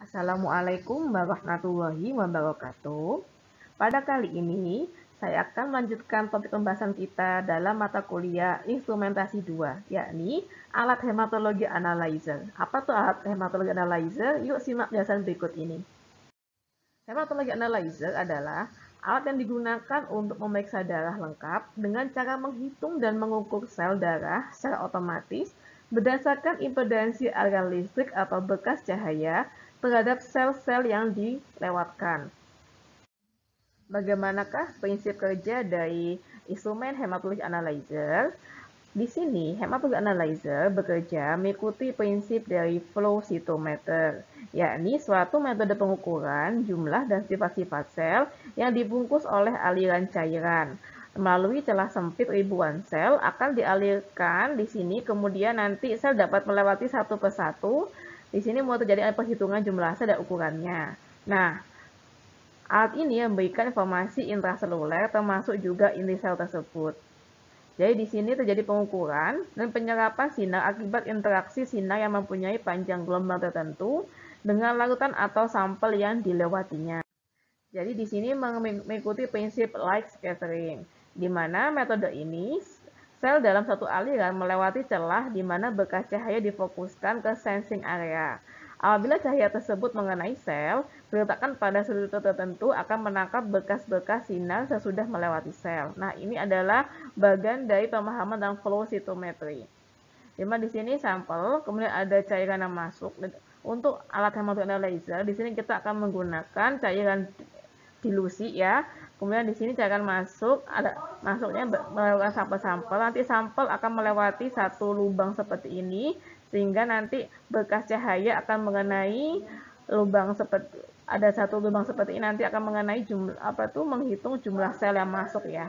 Assalamualaikum warahmatullahi wabarakatuh. Pada kali ini, saya akan melanjutkan topik pembahasan kita dalam mata kuliah instrumentasi 2, yakni alat hematologi analyzer. Apa tuh alat hematologi analyzer? Yuk simak penjelasan berikut ini. Hematologi analyzer adalah alat yang digunakan untuk memeriksa darah lengkap dengan cara menghitung dan mengukur sel darah secara otomatis berdasarkan impedansi aliran listrik atau bekas cahaya terhadap sel-sel yang dilewatkan. Bagaimanakah prinsip kerja dari instrumen hematologic analyzer? Di sini, hematologic analyzer bekerja mengikuti prinsip dari flow cytometer, yakni suatu metode pengukuran jumlah dan sifat-sifat sel yang dibungkus oleh aliran cairan. Melalui celah sempit ribuan sel akan dialirkan di sini, kemudian nanti sel dapat melewati satu persatu di sini mau terjadi perhitungan jumlah sel dan ukurannya. Nah, alat ini yang memberikan informasi intraseluler termasuk juga inti sel tersebut. Jadi di sini terjadi pengukuran dan penyerapan sinar akibat interaksi sinar yang mempunyai panjang gelombang tertentu dengan larutan atau sampel yang dilewatinya. Jadi di sini mengikuti prinsip light scattering, di mana metode ini Sel dalam satu aliran melewati celah di mana bekas cahaya difokuskan ke sensing area. Apabila cahaya tersebut mengenai sel, diletakkan pada sudut tertentu akan menangkap bekas-bekas sinar sesudah melewati sel. Nah, ini adalah bagian dari pemahaman tentang flow cytometry. Cuma di sini sampel, kemudian ada cairan yang masuk. Untuk alat hematoanalyzer, di sini kita akan menggunakan cairan dilusi ya. Kemudian di sini jangan masuk, ada masuknya melakukan sampel-sampel. Nanti sampel akan melewati satu lubang seperti ini, sehingga nanti bekas cahaya akan mengenai lubang seperti ada satu lubang seperti ini nanti akan mengenai jumlah apa tuh menghitung jumlah sel yang masuk ya.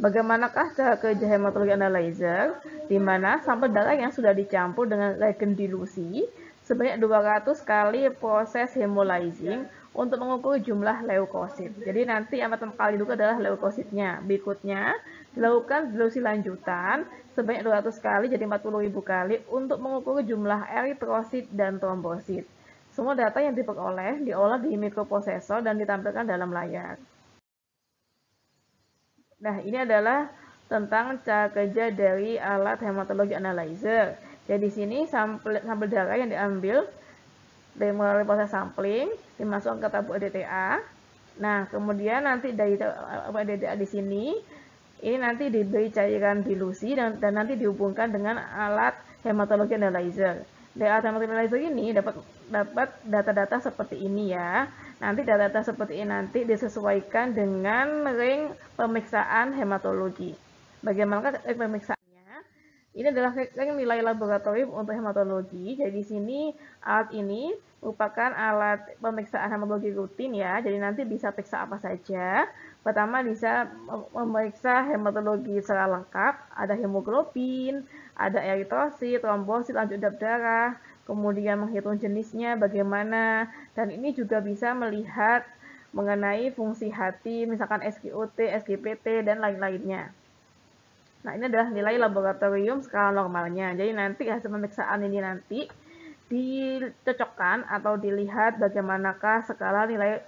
Bagaimanakah cara kerja hematologi analyzer? Di mana sampel darah yang sudah dicampur dengan reagen dilusi sebanyak 200 kali proses hemolizing untuk mengukur jumlah leukosit. Jadi nanti yang pertama kali dulu adalah leukositnya. Berikutnya dilakukan dilusi lanjutan sebanyak 200 kali jadi 40.000 kali untuk mengukur jumlah eritrosit dan trombosit. Semua data yang diperoleh diolah di mikroprosesor dan ditampilkan dalam layar. Nah, ini adalah tentang cara kerja dari alat hematologi analyzer. Jadi di sini sampel, sampel darah yang diambil dari melalui proses sampling dimasukkan ke tabung DTA. Nah, kemudian nanti dari DTA di sini ini nanti diberi cairan dilusi dan, dan nanti dihubungkan dengan alat hematologi analyzer. Dari alat hematologi analyzer ini dapat dapat data-data seperti ini ya. Nanti data-data seperti ini nanti disesuaikan dengan ring pemeriksaan hematologi. Bagaimana ring pemeriksaan ini adalah nilai laboratorium untuk hematologi. Jadi di sini alat ini merupakan alat pemeriksaan hematologi rutin ya. Jadi nanti bisa periksa apa saja. Pertama bisa memeriksa hematologi secara lengkap, ada hemoglobin, ada eritrosit, trombosit, lanjut darah, kemudian menghitung jenisnya bagaimana, dan ini juga bisa melihat mengenai fungsi hati, misalkan SGOT, SGPT, dan lain-lainnya. Nah, ini adalah nilai laboratorium skala normalnya. Jadi nanti hasil pemeriksaan ini nanti dicocokkan atau dilihat bagaimanakah skala nilai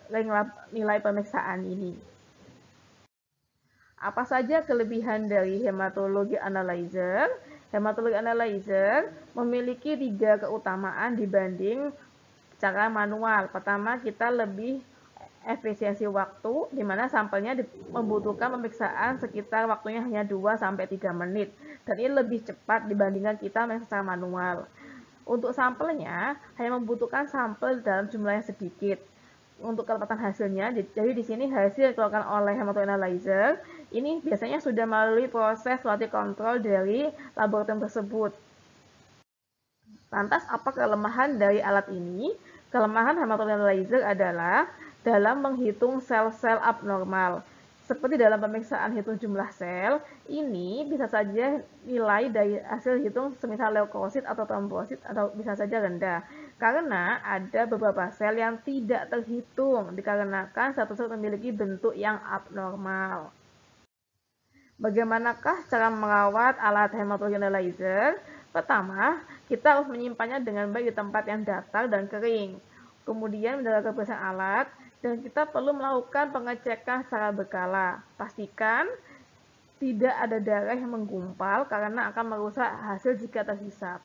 nilai pemeriksaan ini. Apa saja kelebihan dari hematologi analyzer? Hematologi analyzer memiliki tiga keutamaan dibanding cara manual. Pertama, kita lebih efisiensi waktu, di mana sampelnya membutuhkan pemeriksaan sekitar waktunya hanya 2-3 menit. Dan ini lebih cepat dibandingkan kita secara manual. Untuk sampelnya, hanya membutuhkan sampel dalam jumlah yang sedikit. Untuk kelepatan hasilnya, jadi di sini hasil dikeluarkan oleh hematoanalyzer, ini biasanya sudah melalui proses quality control dari laboratorium tersebut. Lantas, apa kelemahan dari alat ini? Kelemahan hematoanalyzer adalah dalam menghitung sel-sel abnormal. Seperti dalam pemeriksaan hitung jumlah sel, ini bisa saja nilai dari hasil hitung semisal leukosit atau trombosit atau bisa saja rendah. Karena ada beberapa sel yang tidak terhitung dikarenakan satu sel memiliki bentuk yang abnormal. Bagaimanakah cara merawat alat hematologi analyzer? Pertama, kita harus menyimpannya dengan baik di tempat yang datar dan kering. Kemudian menjaga kebersihan alat, dan kita perlu melakukan pengecekan secara berkala. Pastikan tidak ada darah yang menggumpal karena akan merusak hasil jika terhisap.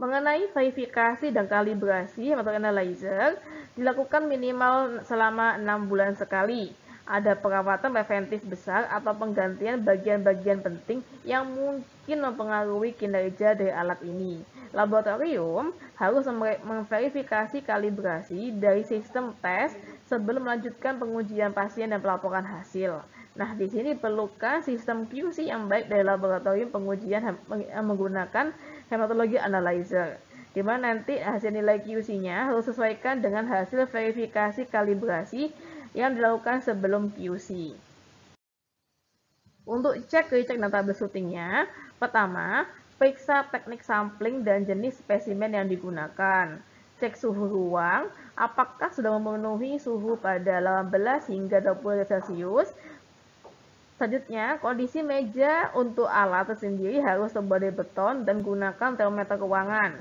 Mengenai verifikasi dan kalibrasi atau analyzer, dilakukan minimal selama 6 bulan sekali. Ada perawatan preventif besar atau penggantian bagian-bagian penting yang mungkin mempengaruhi kinerja dari alat ini laboratorium harus memverifikasi kalibrasi dari sistem tes sebelum melanjutkan pengujian pasien dan pelaporan hasil. Nah, di sini perlukan sistem QC yang baik dari laboratorium pengujian eh, menggunakan hematologi analyzer, di mana nanti hasil nilai QC-nya harus sesuaikan dengan hasil verifikasi kalibrasi yang dilakukan sebelum QC. Untuk cek ke-cek database syutingnya, pertama, periksa teknik sampling dan jenis spesimen yang digunakan, cek suhu ruang, apakah sudah memenuhi suhu pada 18 hingga 20 Celcius. Selanjutnya, kondisi meja untuk alat tersendiri harus terbuat beton dan gunakan termometer keuangan.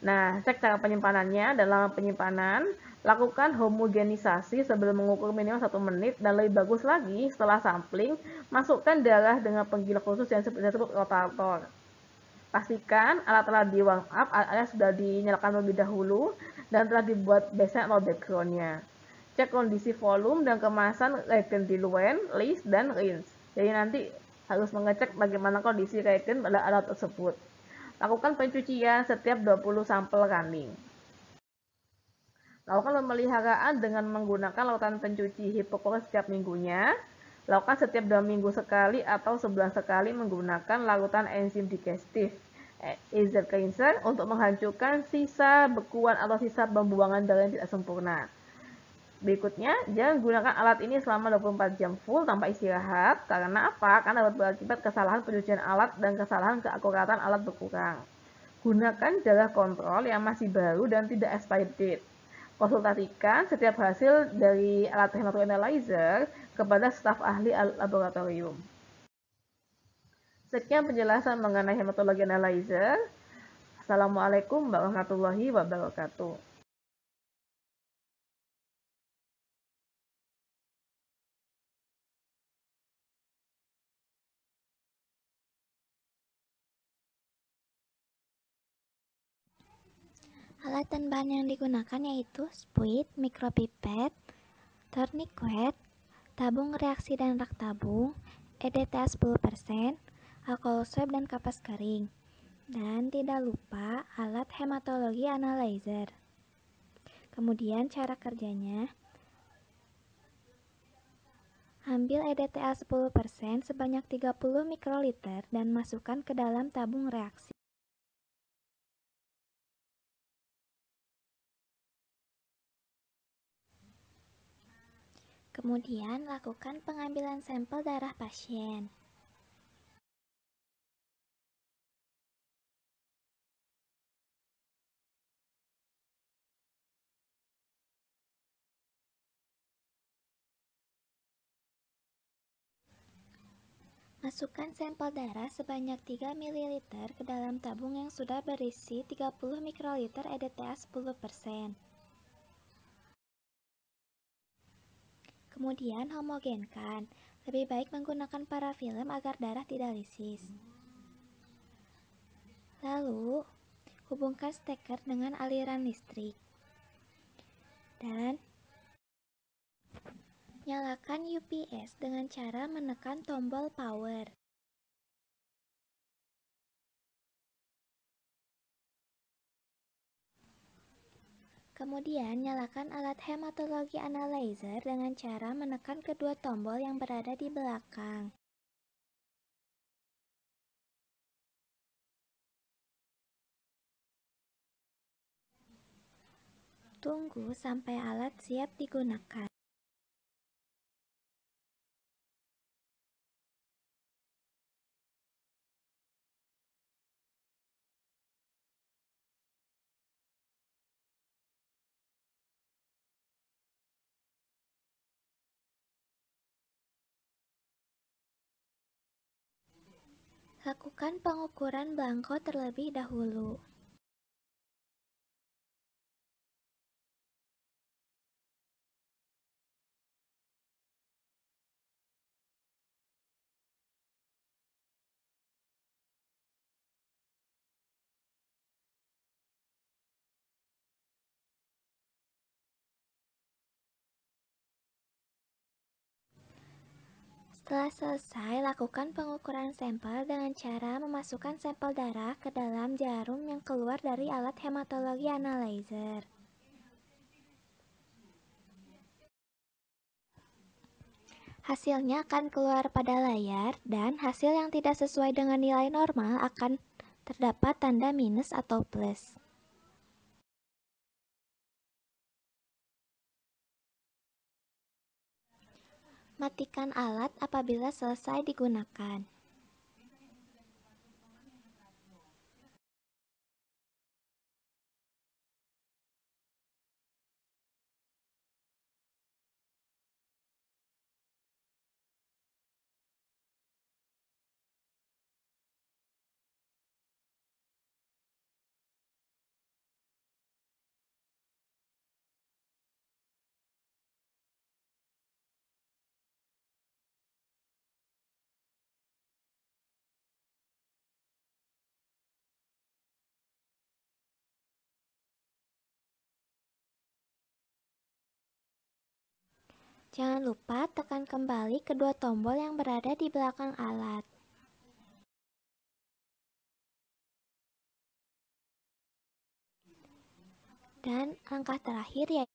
Nah, cek cara penyimpanannya dalam penyimpanan. Lakukan homogenisasi sebelum mengukur minimal 1 menit dan lebih bagus lagi setelah sampling, masukkan darah dengan penggilah khusus yang disebut rotator. Pastikan alat telah di warm up sudah dinyalakan terlebih dahulu dan telah dibuat baseline atau backgroundnya. Cek kondisi volume dan kemasan reagen diluent, list, dan rinse. Jadi nanti harus mengecek bagaimana kondisi reagen pada alat tersebut. Lakukan pencucian setiap 20 sampel running. Lakukan pemeliharaan dengan menggunakan lautan pencuci hipoklorit setiap minggunya. Lakukan setiap dua minggu sekali atau sebulan sekali menggunakan larutan enzim digestif is that concern untuk menghancurkan sisa bekuan atau sisa pembuangan darah yang tidak sempurna. Berikutnya, jangan gunakan alat ini selama 24 jam full tanpa istirahat. Karena apa? Karena dapat berakibat kesalahan pencucian alat dan kesalahan keakuratan alat berkurang. Gunakan darah kontrol yang masih baru dan tidak expired date. Konsultasikan setiap hasil dari alat hematoanalyzer kepada staf ahli laboratorium. Sekian penjelasan mengenai hematologi analyzer. Assalamualaikum warahmatullahi wabarakatuh. Alat dan bahan yang digunakan yaitu spuit, mikropipet, tourniquet, tabung reaksi dan rak tabung, EDTA 10%, swab dan kapas kering. Dan tidak lupa alat hematologi analyzer. Kemudian cara kerjanya, Ambil EDTA 10% sebanyak 30 mikroliter dan masukkan ke dalam tabung reaksi. Kemudian lakukan pengambilan sampel darah pasien. Masukkan sampel darah sebanyak 3 ml ke dalam tabung yang sudah berisi 30 mikroliter EDTA 10%. Kemudian homogenkan. Lebih baik menggunakan parafilm agar darah tidak lisis. Lalu, hubungkan steker dengan aliran listrik. Dan Nyalakan UPS dengan cara menekan tombol power. Kemudian, nyalakan alat hematologi analyzer dengan cara menekan kedua tombol yang berada di belakang. Tunggu sampai alat siap digunakan. Lakukan pengukuran belangko terlebih dahulu. Setelah selesai, lakukan pengukuran sampel dengan cara memasukkan sampel darah ke dalam jarum yang keluar dari alat hematologi analyzer. Hasilnya akan keluar pada layar dan hasil yang tidak sesuai dengan nilai normal akan terdapat tanda minus atau plus. Matikan alat apabila selesai digunakan. Jangan lupa tekan kembali kedua tombol yang berada di belakang alat. Dan langkah terakhir yaitu